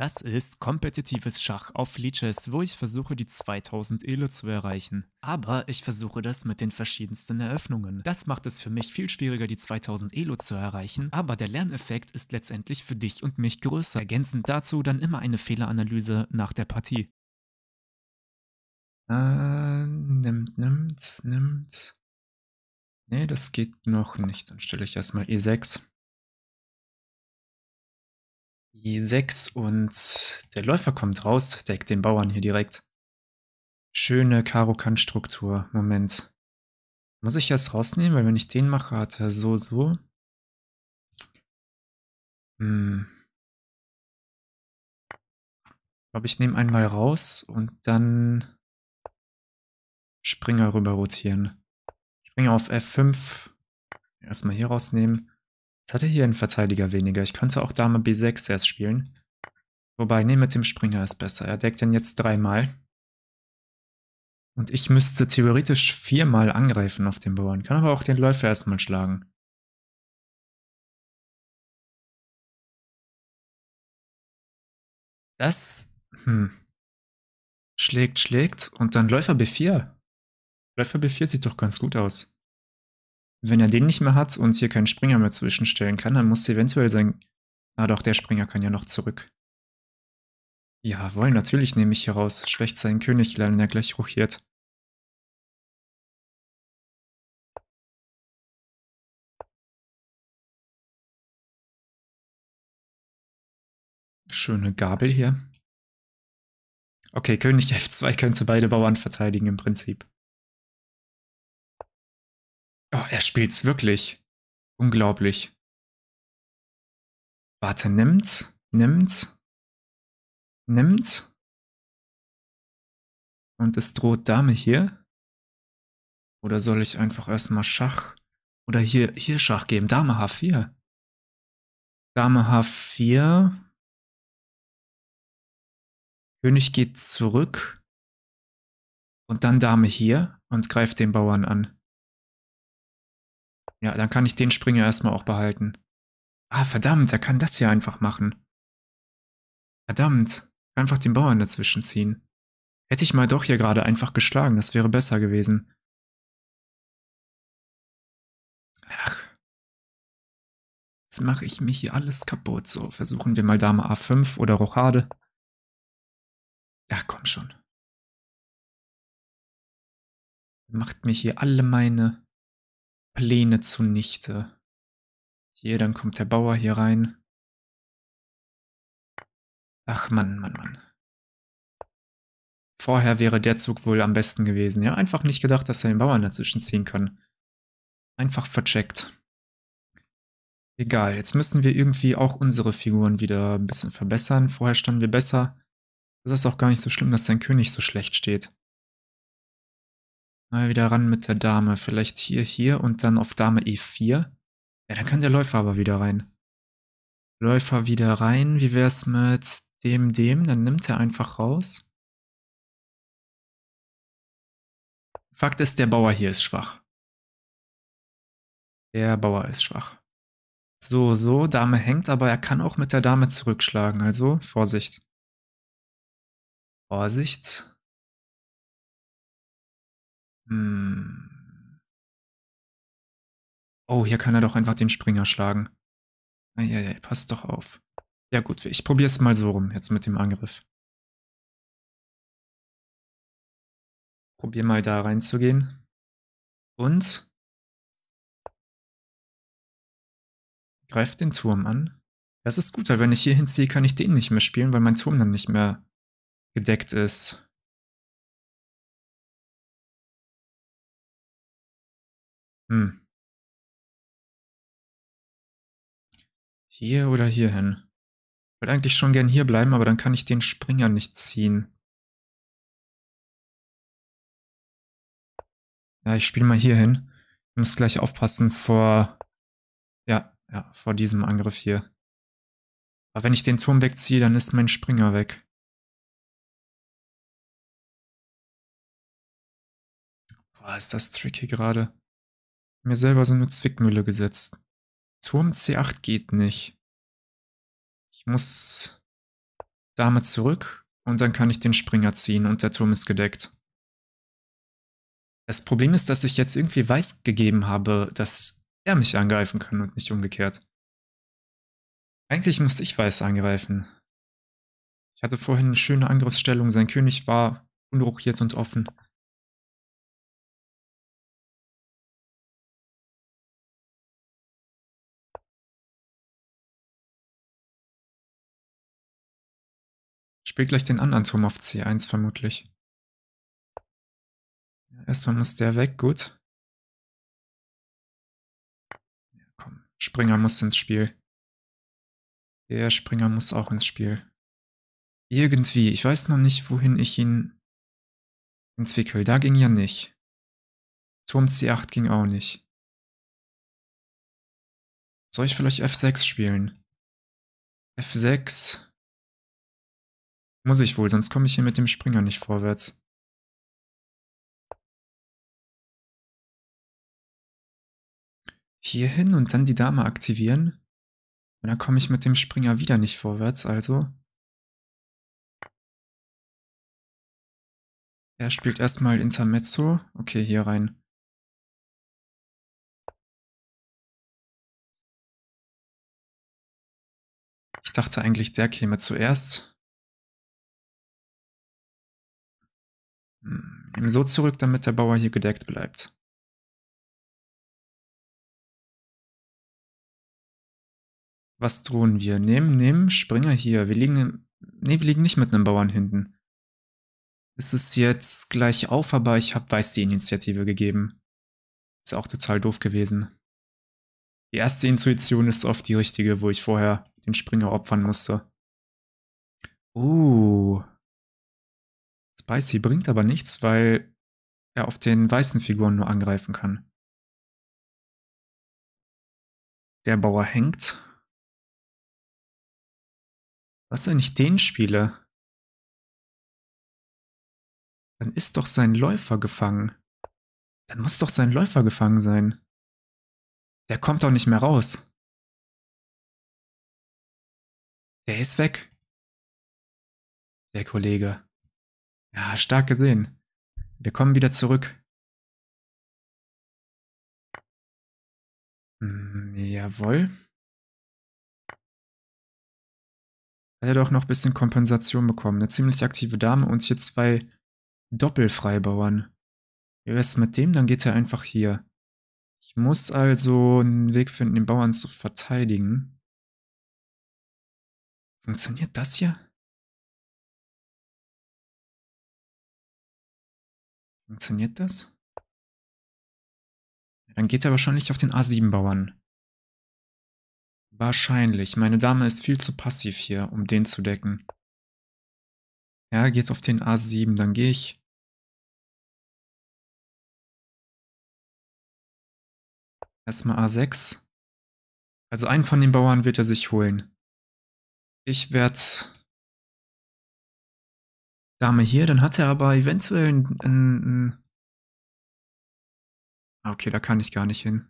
Das ist kompetitives Schach auf Lichess, wo ich versuche, die 2000 Elo zu erreichen. Aber ich versuche das mit den verschiedensten Eröffnungen. Das macht es für mich viel schwieriger, die 2000 Elo zu erreichen, aber der Lerneffekt ist letztendlich für dich und mich größer. Ergänzend dazu dann immer eine Fehleranalyse nach der Partie. Äh, nimmt, nimmt, nimmt. Nee, das geht noch nicht. Dann stelle ich erstmal E6. Die 6 und der Läufer kommt raus, deckt den Bauern hier direkt. Schöne karo kant struktur Moment. Muss ich erst rausnehmen, weil wenn ich den mache, hat er so, so. Hm. Ich glaube, ich nehme einmal raus und dann Springer rüber rotieren. Springer auf F5. Erstmal hier rausnehmen. Jetzt hat er hier einen Verteidiger weniger. Ich könnte auch Dame B6 erst spielen. Wobei, nee, mit dem Springer ist besser. Er deckt den jetzt dreimal. Und ich müsste theoretisch viermal angreifen auf den Bauern. Kann aber auch den Läufer erstmal schlagen. Das hm. schlägt, schlägt und dann Läufer B4. Läufer B4 sieht doch ganz gut aus. Wenn er den nicht mehr hat und hier keinen Springer mehr zwischenstellen kann, dann muss eventuell sein. Ah doch, der Springer kann ja noch zurück. Jawohl, natürlich nehme ich hier raus. Schwächt seinen König, wenn er gleich ruchiert. Schöne Gabel hier. Okay, König F2 könnte beide Bauern verteidigen im Prinzip er spielt's wirklich. Unglaublich. Warte, nimmt's? Nimmt's? Nimmt's? Und es droht Dame hier? Oder soll ich einfach erstmal Schach? Oder hier, hier Schach geben? Dame H4. Dame H4. König geht zurück. Und dann Dame hier und greift den Bauern an. Ja, dann kann ich den Springer erstmal auch behalten. Ah, verdammt, er kann das hier einfach machen. Verdammt, einfach den Bauern dazwischen ziehen. Hätte ich mal doch hier gerade einfach geschlagen, das wäre besser gewesen. Ach. Jetzt mache ich mir hier alles kaputt. So, versuchen wir mal Dame A5 oder Rochade. Ja, komm schon. Macht mir hier alle meine Pläne zunichte. Hier, dann kommt der Bauer hier rein. Ach Mann, Mann, Mann. Vorher wäre der Zug wohl am besten gewesen. Ja, einfach nicht gedacht, dass er den Bauern dazwischen ziehen kann. Einfach vercheckt. Egal, jetzt müssen wir irgendwie auch unsere Figuren wieder ein bisschen verbessern. Vorher standen wir besser. Das ist auch gar nicht so schlimm, dass sein König so schlecht steht. Mal wieder ran mit der Dame. Vielleicht hier, hier und dann auf Dame E4. Ja, dann kann der Läufer aber wieder rein. Läufer wieder rein. Wie wär's mit dem, dem? Dann nimmt er einfach raus. Fakt ist, der Bauer hier ist schwach. Der Bauer ist schwach. So, so, Dame hängt, aber er kann auch mit der Dame zurückschlagen, also Vorsicht. Vorsicht. Hm. Oh, hier kann er doch einfach den Springer schlagen. Eieiei, passt doch auf. Ja gut, ich probiere es mal so rum jetzt mit dem Angriff. Probier mal da reinzugehen. Und greift den Turm an. Das ist gut, weil wenn ich hier hinziehe, kann ich den nicht mehr spielen, weil mein Turm dann nicht mehr gedeckt ist. Hm. Hier oder hierhin? Ich wollte eigentlich schon gern hier bleiben, aber dann kann ich den Springer nicht ziehen. Ja, ich spiele mal hier hin. Ich muss gleich aufpassen vor... Ja, ja, vor diesem Angriff hier. Aber wenn ich den Turm wegziehe, dann ist mein Springer weg. Boah, ist das tricky gerade mir selber so eine Zwickmühle gesetzt. Turm C8 geht nicht. Ich muss damit zurück und dann kann ich den Springer ziehen und der Turm ist gedeckt. Das Problem ist, dass ich jetzt irgendwie weiß gegeben habe, dass er mich angreifen kann und nicht umgekehrt. Eigentlich muss ich weiß angreifen. Ich hatte vorhin eine schöne Angriffsstellung, sein König war unrochiert und offen. spielt gleich den anderen Turm auf C1 vermutlich. Erstmal muss der weg, gut. Ja, komm, Springer muss ins Spiel. Der Springer muss auch ins Spiel. Irgendwie, ich weiß noch nicht, wohin ich ihn entwickle. Da ging ja nicht. Turm C8 ging auch nicht. Soll ich vielleicht F6 spielen? F6 muss ich wohl, sonst komme ich hier mit dem Springer nicht vorwärts. Hier hin und dann die Dame aktivieren. Und dann komme ich mit dem Springer wieder nicht vorwärts, also. Er spielt erstmal Intermezzo. Okay, hier rein. Ich dachte eigentlich, der käme zuerst. so zurück, damit der Bauer hier gedeckt bleibt. Was drohen wir? Nehmen, nehmen, Springer hier. Wir liegen, nee, wir liegen nicht mit einem Bauern hinten. Es ist jetzt gleich auf, aber ich habe Weiß die Initiative gegeben. Ist auch total doof gewesen. Die erste Intuition ist oft die richtige, wo ich vorher den Springer opfern musste. Uh, Spicy bringt aber nichts, weil er auf den weißen Figuren nur angreifen kann. Der Bauer hängt. Was, wenn ich den spiele? Dann ist doch sein Läufer gefangen. Dann muss doch sein Läufer gefangen sein. Der kommt doch nicht mehr raus. Der ist weg. Der Kollege. Ja, stark gesehen. Wir kommen wieder zurück. Hm, jawohl. Hat er doch noch ein bisschen Kompensation bekommen. Eine ziemlich aktive Dame und hier zwei Doppelfreibauern. Wie wär's mit dem? Dann geht er einfach hier. Ich muss also einen Weg finden, den Bauern zu verteidigen. Funktioniert das hier? Funktioniert das? Dann geht er wahrscheinlich auf den A7-Bauern. Wahrscheinlich. Meine Dame ist viel zu passiv hier, um den zu decken. Ja, geht auf den A7, dann gehe ich. Erstmal A6. Also einen von den Bauern wird er sich holen. Ich werde Dame hier, dann hat er aber eventuell ein, ein, ein Okay, da kann ich gar nicht hin.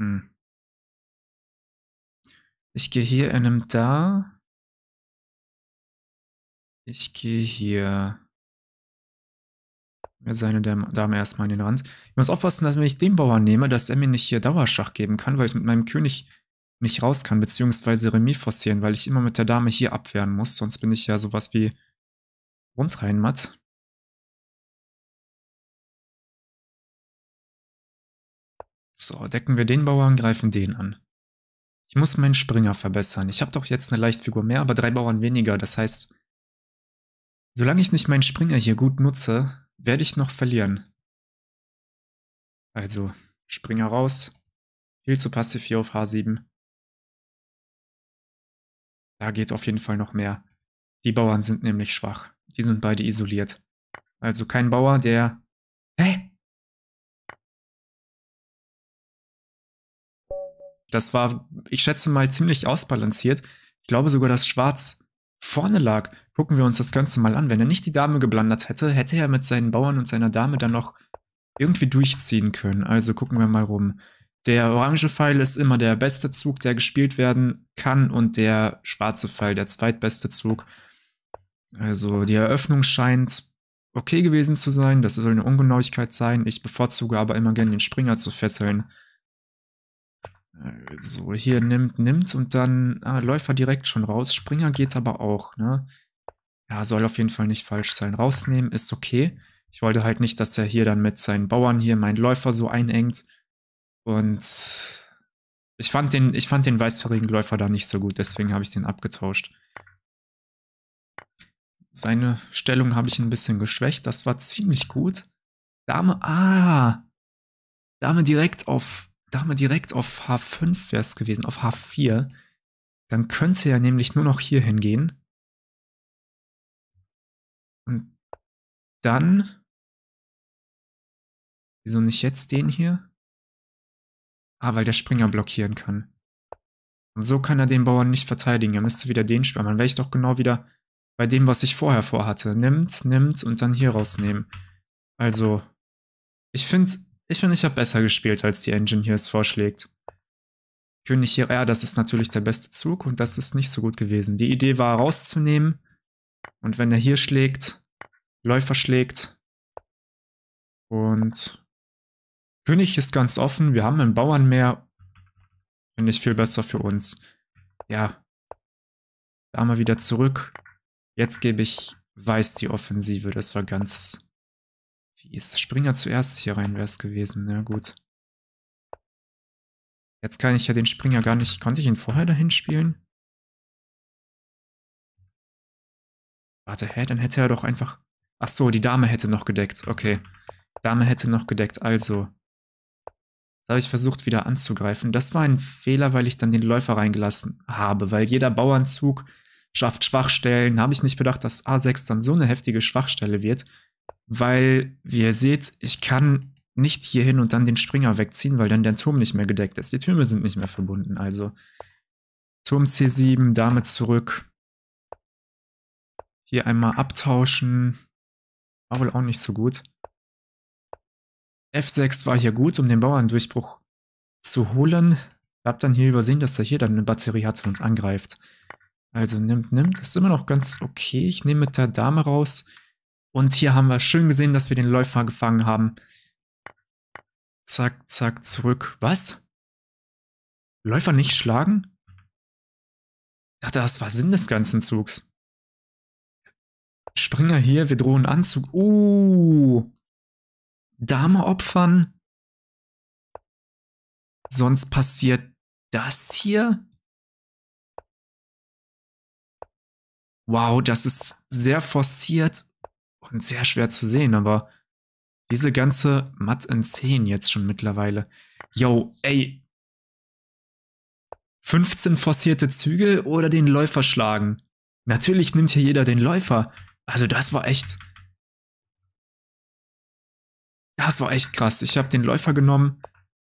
Hm. Ich gehe hier er nimmt da. Ich gehe hier. Ja, seine Dame erstmal in den Rand. Ich muss aufpassen, dass wenn ich den Bauern nehme, dass er mir nicht hier Dauerschach geben kann, weil ich mit meinem König nicht raus kann, beziehungsweise Remis forcieren, weil ich immer mit der Dame hier abwehren muss, sonst bin ich ja sowas wie matt. So, decken wir den Bauern, greifen den an. Ich muss meinen Springer verbessern. Ich habe doch jetzt eine Leichtfigur mehr, aber drei Bauern weniger. Das heißt, solange ich nicht meinen Springer hier gut nutze, werde ich noch verlieren. Also, Springer raus. Viel zu passiv hier auf H7. Da geht auf jeden Fall noch mehr. Die Bauern sind nämlich schwach. Die sind beide isoliert. Also kein Bauer, der... Hä? Das war, ich schätze mal, ziemlich ausbalanciert. Ich glaube sogar, dass Schwarz vorne lag. Gucken wir uns das Ganze mal an. Wenn er nicht die Dame geblandert hätte, hätte er mit seinen Bauern und seiner Dame dann noch irgendwie durchziehen können. Also gucken wir mal rum. Der orange Pfeil ist immer der beste Zug, der gespielt werden kann, und der schwarze Pfeil der zweitbeste Zug. Also die Eröffnung scheint okay gewesen zu sein, das soll eine Ungenauigkeit sein. Ich bevorzuge aber immer gerne den Springer zu fesseln. So, also hier nimmt, nimmt und dann ah, Läufer direkt schon raus. Springer geht aber auch, ne? Ja, soll auf jeden Fall nicht falsch sein. Rausnehmen ist okay. Ich wollte halt nicht, dass er hier dann mit seinen Bauern hier meinen Läufer so einengt. Und ich fand den, ich fand den weißfärbigen Läufer da nicht so gut, deswegen habe ich den abgetauscht. Seine Stellung habe ich ein bisschen geschwächt. Das war ziemlich gut. Dame, ah. Dame direkt auf, Dame direkt auf H5 wäre es gewesen, auf H4. Dann könnte er nämlich nur noch hier hingehen. Und dann. Wieso nicht jetzt den hier? Ah, weil der Springer blockieren kann. Und so kann er den Bauern nicht verteidigen. Er müsste wieder den sparen. Dann wäre ich doch genau wieder bei dem, was ich vorher vorhatte. Nimmt, nimmt und dann hier rausnehmen. Also, ich finde, ich, find, ich habe besser gespielt, als die Engine hier es vorschlägt. König hier, ja, das ist natürlich der beste Zug und das ist nicht so gut gewesen. Die Idee war rauszunehmen und wenn er hier schlägt, Läufer schlägt und König ist ganz offen, wir haben ein Bauernmeer. Finde ich viel besser für uns. Ja. Da mal wieder zurück. Jetzt gebe ich Weiß die Offensive. Das war ganz fies. Springer zuerst hier rein wäre es gewesen. Na ja, gut. Jetzt kann ich ja den Springer gar nicht. Konnte ich ihn vorher dahin spielen? Warte, hä? Dann hätte er doch einfach. Ach so, die Dame hätte noch gedeckt. Okay. Dame hätte noch gedeckt. Also. Da habe ich versucht, wieder anzugreifen. Das war ein Fehler, weil ich dann den Läufer reingelassen habe, weil jeder Bauernzug schafft Schwachstellen. Habe ich nicht bedacht, dass A6 dann so eine heftige Schwachstelle wird, weil, wie ihr seht, ich kann nicht hier hin und dann den Springer wegziehen, weil dann der Turm nicht mehr gedeckt ist. Die Türme sind nicht mehr verbunden, also Turm C7, damit zurück. Hier einmal abtauschen. War wohl auch nicht so gut. F6 war hier gut, um den Bauerndurchbruch zu holen. Ich habe dann hier übersehen, dass er hier dann eine Batterie hat und angreift. Also nimmt, nimmt. Ist immer noch ganz okay. Ich nehme mit der Dame raus. Und hier haben wir schön gesehen, dass wir den Läufer gefangen haben. Zack, zack, zurück. Was? Läufer nicht schlagen? Ich dachte, das war Sinn des ganzen Zugs. Springer hier, wir drohen Anzug. Uh, Dame opfern. Sonst passiert das hier. Wow, das ist sehr forciert und sehr schwer zu sehen, aber diese ganze Matt in 10 jetzt schon mittlerweile. Yo, ey. 15 forcierte Züge oder den Läufer schlagen. Natürlich nimmt hier jeder den Läufer. Also das war echt das war echt krass. Ich habe den Läufer genommen,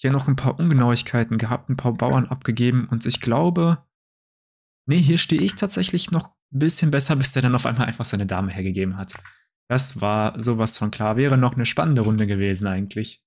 hier noch ein paar Ungenauigkeiten gehabt, ein paar Bauern abgegeben und ich glaube, nee, hier stehe ich tatsächlich noch ein bisschen besser, bis der dann auf einmal einfach seine Dame hergegeben hat. Das war sowas von klar. Wäre noch eine spannende Runde gewesen eigentlich.